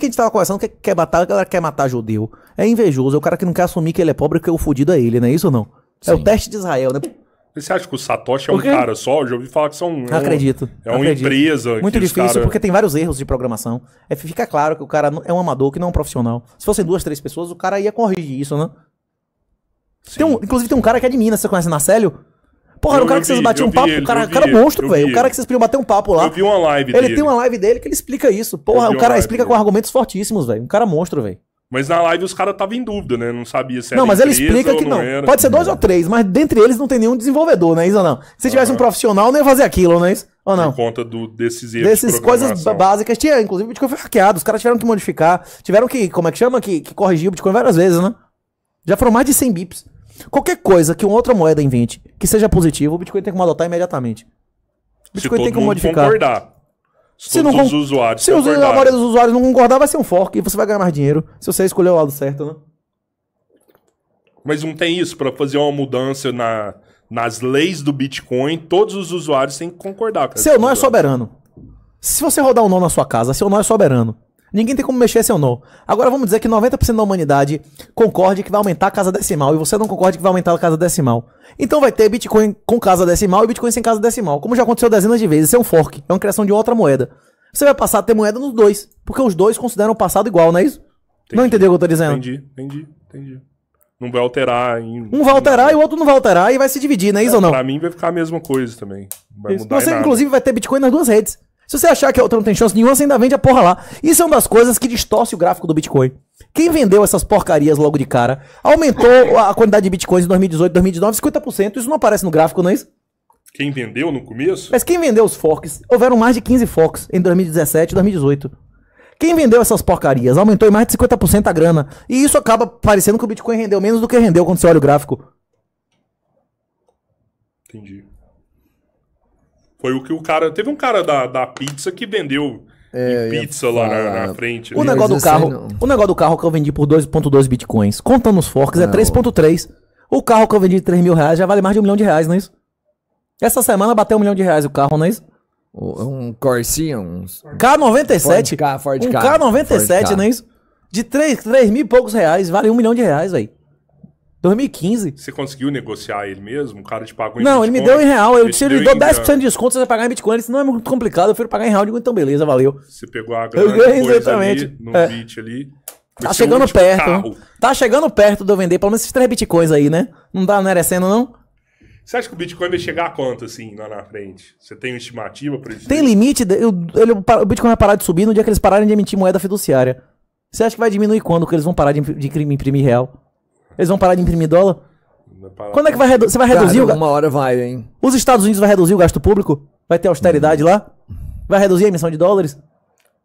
que a gente tava conversando, que quer matar, a galera quer matar judeu. É invejoso, é o cara que não quer assumir que ele é pobre, que o fodido é ele, não é isso ou não? Sim. É o teste de Israel, né? Você acha que o Satoshi é um cara só? Eu já ouvi falar que são. Um, acredito. É uma acredito. empresa. Muito difícil, cara... porque tem vários erros de programação. É, fica claro que o cara é um amador, que não é um profissional. Se fossem duas, três pessoas, o cara ia corrigir isso, né? Tem um, inclusive tem um cara que é de Minas, você conhece Nacélio? Porra, era cara que vocês batiam um papo, ele, o cara, cara ele, monstro, velho. O cara que vocês podiam bater um papo lá. Eu vi uma live ele dele. Ele tem uma live dele que ele explica isso. Porra, o cara explica dele. com argumentos fortíssimos, velho. Um cara monstro, velho. Mas na live os caras estavam em dúvida, né? Não sabia se era Não, mas ele explica que não. não Pode ser dois ou três, mas dentre eles não tem nenhum desenvolvedor, né? Isso ou não? Se tivesse um profissional, não ia fazer aquilo, não é isso? Ou não? Por conta do, desses erros. Dessas de coisas básicas. Tinha, inclusive, o Bitcoin foi hackeado. Os caras tiveram que modificar. Tiveram que, como é que chama? Que, que corrigir o Bitcoin várias vezes, né? Já foram mais de 100 bips. Qualquer coisa que uma outra moeda invente que seja positiva, o Bitcoin tem como adotar imediatamente. O Bitcoin se tem como modificar. Concordar. Se, todos não os usuários se concordarem. a maioria dos usuários não concordar, vai ser um fork e você vai ganhar mais dinheiro se você escolher o lado certo, né? Mas não tem isso para fazer uma mudança na, nas leis do Bitcoin, todos os usuários têm que concordar. Com Seu não é soberano. Se você rodar um não na sua casa, seu não é soberano. Ninguém tem como mexer seu é não. Agora vamos dizer que 90% da humanidade concorde que vai aumentar a casa decimal e você não concorde que vai aumentar a casa decimal. Então vai ter Bitcoin com casa decimal e Bitcoin sem casa decimal, como já aconteceu dezenas de vezes. Isso é um fork, é uma criação de outra moeda. Você vai passar a ter moeda nos dois, porque os dois consideram o passado igual, não é isso? Entendi, não entendeu o que eu tô dizendo? Entendi, entendi, entendi. Não vai alterar. Em... Um vai alterar e o outro não vai alterar e vai se dividir, não é isso é, ou não? Pra mim vai ficar a mesma coisa também. Vai mudar você, inclusive, vai ter Bitcoin nas duas redes. Se você achar que a outra não tem chance nenhuma, você ainda vende a porra lá. Isso é uma das coisas que distorce o gráfico do Bitcoin. Quem vendeu essas porcarias logo de cara aumentou a quantidade de bitcoins em 2018, 2019, 50%. Isso não aparece no gráfico, não é isso? Quem vendeu no começo? Mas quem vendeu os forks? Houveram mais de 15 forks em 2017 e 2018. Quem vendeu essas porcarias aumentou em mais de 50% a grana. E isso acaba parecendo que o Bitcoin rendeu menos do que rendeu quando você olha o gráfico. Entendi. Foi o que o cara. Teve um cara da, da pizza que vendeu é, pizza lá na, na, frente. O né? negócio, do carro, assim, o negócio do carro que eu vendi por 2,2 bitcoins, contando os forks, é não. é 3,3. O carro que eu vendi de 3 mil reais já vale mais de um milhão de reais, não é isso? Essa semana bateu um milhão de reais o carro, não é isso? Um Corsinha, um... K97? Ford K, Ford Um K97, K. não é isso? De 3, 3 mil e poucos reais, vale um milhão de reais, velho. 2015. Você conseguiu negociar ele mesmo? O cara te pagou em Não, Bitcoin, ele me deu em real. Eu ele me deu 10% de desconto, você vai pagar em Bitcoin. Isso não é muito complicado, eu fui pagar em real. Eu digo, então beleza, valeu. Você pegou a grana eu ganhei, exatamente. Ali, no é. bit ali. Tá chegando perto. Carro. Tá chegando perto de eu vender pelo menos esses 3 Bitcoins aí, né? Não tá merecendo, não? Você acha que o Bitcoin vai chegar a quanto, assim, lá na frente? Você tem uma estimativa para isso? Tem limite? Eu, ele, o Bitcoin vai parar de subir no dia que eles pararem de emitir moeda fiduciária. Você acha que vai diminuir quando que eles vão parar de imprimir real? Eles vão parar de imprimir dólar? Quando é que vai reduzir? Você vai reduzir Cara, o Uma hora vai, hein? Os Estados Unidos vai reduzir o gasto público? Vai ter austeridade lá? Vai reduzir a emissão de dólares?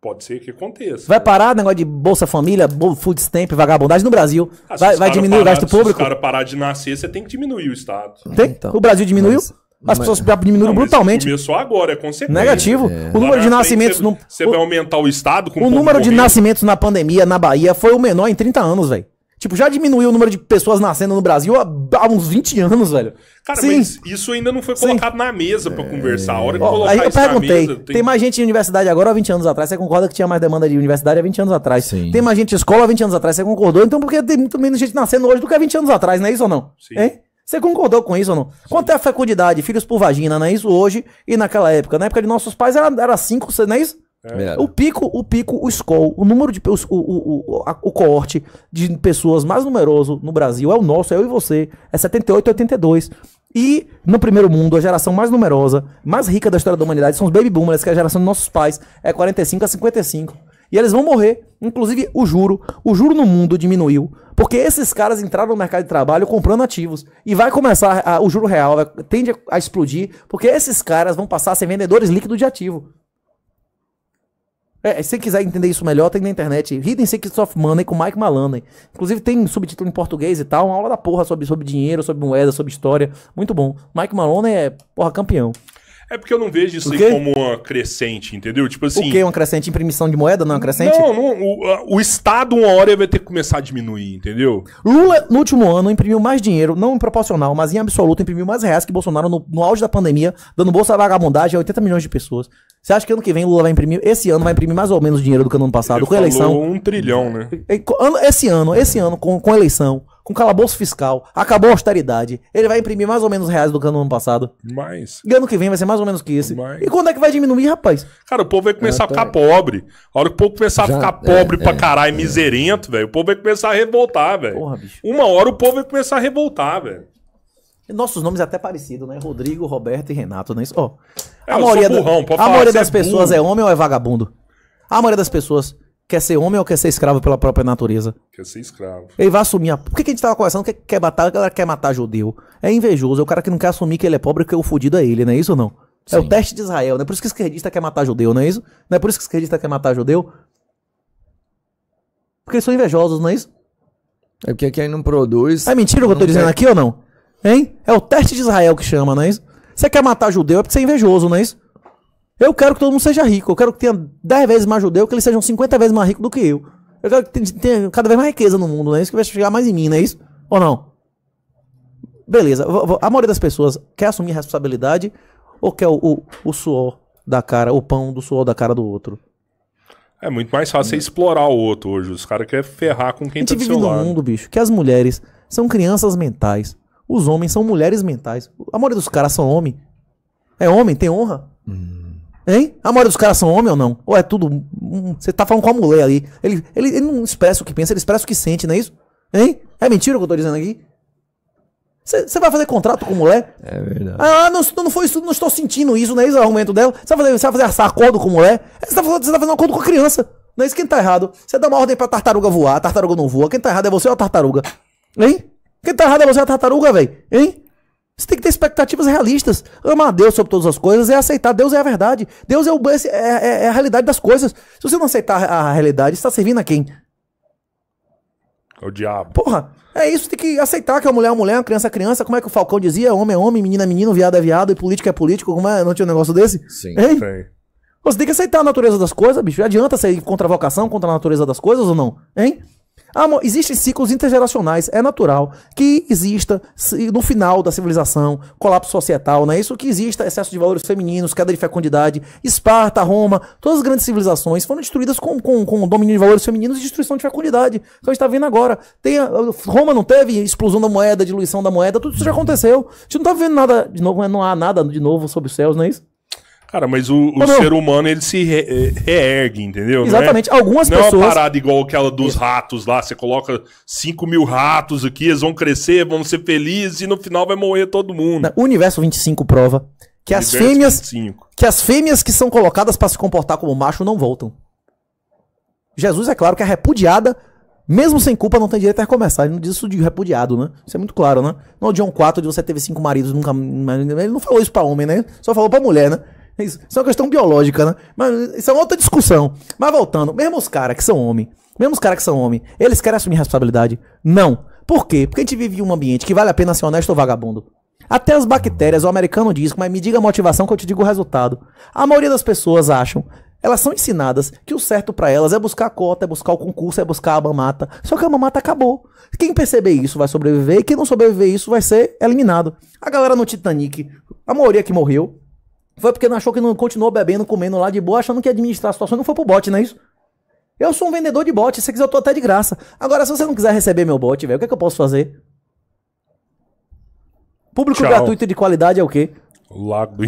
Pode ser que aconteça. Vai parar o negócio de Bolsa Família, Food Stamp, vagabundagem no Brasil. Ah, vai, vai diminuir parar, o gasto público? Se o cara parar de nascer, você tem que diminuir o Estado. Tem? Então, o Brasil diminuiu? Mas... As pessoas diminuíram não, brutalmente. Começou agora, é consequência. Negativo. É. O número de nascimentos. Você vai aumentar o Estado com O número de nascimentos na pandemia na Bahia foi o menor em 30 anos, velho. Tipo, já diminuiu o número de pessoas nascendo no Brasil há, uns 20 anos, velho. Cara, Sim. mas isso ainda não foi colocado Sim. na mesa para conversar. A hora de colocar eu isso perguntei, mesa, tem... tem... mais gente em universidade agora há 20 anos atrás. Você concorda que tinha mais demanda de universidade há 20 anos atrás? Sim. Tem mais gente em escola há 20 anos atrás. Você concordou? Então, porque tem muito menos gente nascendo hoje do que há 20 anos atrás, não é isso ou não? Sim. Hein? Você concordou com isso ou não? Sim. Quanto é a fecundidade, filhos por vagina, não é isso hoje e naquela época? Na época de nossos pais era 5, não é isso? É. O pico, o pico, o Skol, o número de o, o, o, a, o coorte de pessoas mais numeroso no Brasil é o nosso, é eu e você, é 78 82. E no primeiro mundo, a geração mais numerosa, mais rica da história da humanidade são os baby boomers, que é a geração dos nossos pais, é 45 a 55. E eles vão morrer, inclusive o juro, o juro no mundo diminuiu, porque esses caras entraram no mercado de trabalho comprando ativos. E vai começar a, o juro real, vai, tende a, a explodir, porque esses caras vão passar a ser vendedores líquidos de ativo. É, se você quiser entender isso melhor, tem na internet Hidden Secrets of Money com Mike Maloney. Inclusive tem subtítulo em português e tal, uma aula da porra sobre, sobre dinheiro, sobre moeda, sobre história. Muito bom. Mike Maloney é, porra, campeão. É porque eu não vejo isso aí como uma crescente, entendeu? Tipo assim. O que? é Uma crescente? Imprimição de moeda não é uma crescente? Não, não o, o, Estado, uma hora, vai ter que começar a diminuir, entendeu? Lula, no último ano, imprimiu mais dinheiro, não em proporcional, mas em absoluto, imprimiu mais reais que Bolsonaro no, no auge da pandemia, dando bolsa à vagabundagem a 80 milhões de pessoas. Você acha que ano que vem Lula vai imprimir? Esse ano vai imprimir mais ou menos dinheiro do que ano passado, Ele com eleição. Um trilhão, né? É, esse ano, esse ano, com, com eleição com calabouço fiscal, acabou a austeridade, ele vai imprimir mais ou menos reais do que no ano passado. Mais. E ano que vem vai ser mais ou menos que esse. Mais. E quando é que vai diminuir, rapaz? Cara, o povo vai começar a ficar pobre. A hora que o povo começar Já, a ficar é, pobre é, pra é, caralho, é. miserento, velho, o povo vai começar a revoltar, velho. Porra, bicho. Uma hora o povo vai começar a revoltar, velho. Nossos nomes até parecidos, né? Rodrigo, Roberto e Renato, né? Isso, oh. a maioria, burrão, da... a maioria das é pessoas burro. é homem ou é vagabundo? A maioria das pessoas. Quer ser homem ou quer ser escravo pela própria natureza? Quer ser escravo. Ele vai assumir. A... Por que, que a gente tava conversando que quer matar, a galera quer matar judeu? É invejoso, é o cara que não quer assumir que ele é pobre, que é o fudido é ele, não é isso ou não? Sim. É o teste de Israel, não é? Por isso que o esquerdista quer matar judeu, não é isso? Não é por isso que o esquerdista quer matar judeu? Porque eles são invejosos, não é isso? É porque quem não produz. É mentira o que eu tô dizendo quer... aqui ou não? Hein? É o teste de Israel que chama, não é isso? Você quer matar judeu é porque você é invejoso, não é isso? Eu quero que todo mundo seja rico. Eu quero que tenha 10 vezes mais judeu, que eles sejam 50 vezes mais ricos do que eu. Eu quero que tenha cada vez mais riqueza no mundo, né? é isso que vai chegar mais em mim, não é isso? Ou não? Beleza. A maioria das pessoas quer assumir a responsabilidade ou quer o, o, o suor da cara, o pão do suor da cara do outro? É muito mais fácil é. explorar o outro hoje. Os caras querem ferrar com quem a gente tá do seu lado. num mundo, bicho, que as mulheres são crianças mentais. Os homens são mulheres mentais. A maioria dos caras são homem. É homem, tem honra. Hum. Hein? A maioria dos caras são homem ou não? Ou é tudo. Você tá falando com a mulher ali. Ele, ele, ele não expressa o que pensa, ele expressa o que sente, não é isso? Hein? É mentira o que eu tô dizendo aqui? Você vai fazer contrato com mulher? É verdade. Ah, não, não foi isso, não estou sentindo isso, não é isso o argumento dela? Você vai fazer, você vai fazer acordo com mulher? Você é, tá, você tá fazendo tá acordo com a criança. Não é isso quem tá errado. Você dá uma ordem pra tartaruga voar, a tartaruga não voa. Quem tá errado é você ou a tartaruga? Hein? Quem tá errado é você ou a tartaruga, velho? Hein? Você tem que ter expectativas realistas. Amar Deus sobre todas as coisas é aceitar. Deus é a verdade. Deus é, o, é, é, é a realidade das coisas. Se você não aceitar a realidade, está servindo a quem? É o diabo. Porra, é isso, tem que aceitar que a mulher é mulher, a criança é criança. Como é que o Falcão dizia? Homem é homem, menina é menino, viado é viado, e político é político. Como é? Não tinha um negócio desse? Sim, tem. Você tem que aceitar a natureza das coisas, bicho. Adianta ser contra a vocação, contra a natureza das coisas ou não? Hein? Ah, existem ciclos intergeracionais. É natural que exista, no final da civilização, colapso societal, não é isso? Que exista excesso de valores femininos, queda de fecundidade. Esparta, Roma, todas as grandes civilizações foram destruídas com, com, com domínio de valores femininos e destruição de fecundidade. Então a gente está vendo agora. Tem a, Roma não teve explosão da moeda, diluição da moeda, tudo isso já aconteceu. A gente não está vendo nada de novo, é, não há nada de novo sobre os céus, não é isso? Cara, mas o, o ser humano, ele se re eh, reergue, entendeu? Exatamente. Não é, Algumas não pessoas... Não é uma parada igual aquela dos ratos lá. Você coloca 5 mil ratos aqui, eles vão crescer, vão ser felizes e no final vai morrer todo mundo. O Universo 25 prova que as fêmeas 25. que as fêmeas que são colocadas para se comportar como macho não voltam. Jesus é claro que é repudiada, mesmo sem culpa, não tem direito a recomeçar. Ele não diz isso de repudiado, né? Isso é muito claro, né? No é John 4, de você teve cinco maridos, nunca. Ele não falou isso pra homem, né? Só falou pra mulher, né? É isso, isso é uma questão biológica, né? Mas isso é outra discussão. Mas voltando, mesmo os caras que são homem, mesmo os caras que são homem, eles querem assumir responsabilidade? Não. Por quê? Porque a gente vive em um ambiente que vale a pena ser honesto ou vagabundo. Até as bactérias, o americano diz, mas me diga a motivação que eu te digo o resultado. A maioria das pessoas acham, elas são ensinadas que o certo para elas é buscar a cota, é buscar o concurso, é buscar a mamata. Só que a mamata acabou. Quem perceber isso vai sobreviver e quem não sobreviver isso vai ser eliminado. A galera no Titanic, a maioria que morreu, foi porque não achou que não continuou bebendo, comendo lá de boa, achando que administrar a situação não foi pro bot, não é isso? Eu sou um vendedor de bot, se quiser eu tô até de graça. Agora, se você não quiser receber meu bot, velho, o que, é que eu posso fazer? Público Tchau. gratuito de qualidade é o quê? Lago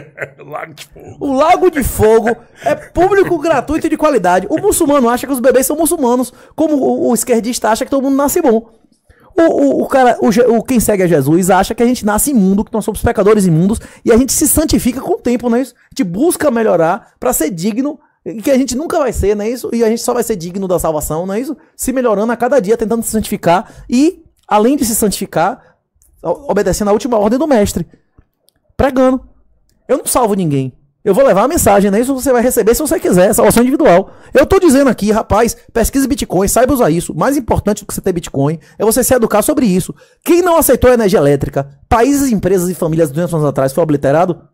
Lago de Fogo. O Lago de Fogo é público gratuito e de qualidade. O muçulmano acha que os bebês são muçulmanos, como o, o esquerdista acha que todo mundo nasce bom. O, o, o cara, o, o, quem segue a Jesus acha que a gente nasce imundo, que nós somos pecadores imundos, e a gente se santifica com o tempo, não é isso? A gente busca melhorar para ser digno, que a gente nunca vai ser, não é isso? E a gente só vai ser digno da salvação, não é isso? Se melhorando a cada dia, tentando se santificar e, além de se santificar, obedecendo a última ordem do mestre. Pregando. Eu não salvo ninguém. Eu vou levar a mensagem, né? Isso você vai receber se você quiser, salvação individual. Eu tô dizendo aqui, rapaz, pesquise Bitcoin, saiba usar isso. Mais importante do que você ter Bitcoin é você se educar sobre isso. Quem não aceitou a energia elétrica, países, empresas e famílias 200 anos atrás foi obliterado?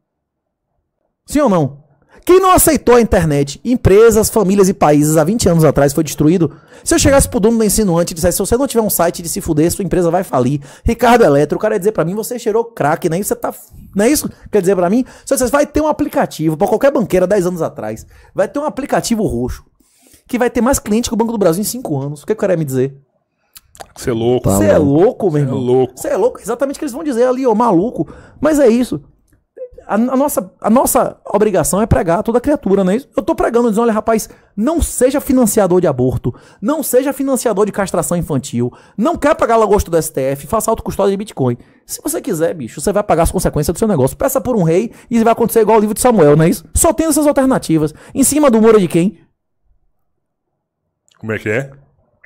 Sim ou não? Quem não aceitou a internet, empresas, famílias e países há 20 anos atrás foi destruído? Se eu chegasse pro dono do ensino antes e dissesse, se você não tiver um site de se fuder, sua empresa vai falir. Ricardo Eletro, o cara ia dizer para mim, você cheirou crack, né? é tá não é isso? Você tá... Não é isso? Quer dizer para mim? Se você vai ter um aplicativo, para qualquer banqueira 10 anos atrás, vai ter um aplicativo roxo, que vai ter mais cliente que o Banco do Brasil em 5 anos. O que, o cara ia me dizer? Você é louco. Você é tá é louco, meu é irmão. Você é louco. é louco. Exatamente o que eles vão dizer ali, ô maluco. Mas é isso a, a, nossa, a nossa obrigação é pregar a toda criatura, não é isso? Eu tô pregando, dizendo, olha, rapaz, não seja financiador de aborto, não seja financiador de castração infantil, não quer pagar lagosto do STF, faça autocustódia de Bitcoin. Se você quiser, bicho, você vai pagar as consequências do seu negócio. Peça por um rei e vai acontecer igual o livro de Samuel, não é isso? Só tem essas alternativas. Em cima do muro é de quem? Como é que é?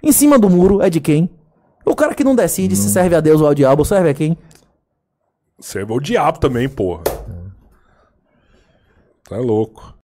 Em cima do muro é de quem? O cara que não decide não. se serve a Deus ou ao diabo, serve a quem? Serve ao diabo também, porra tá louco.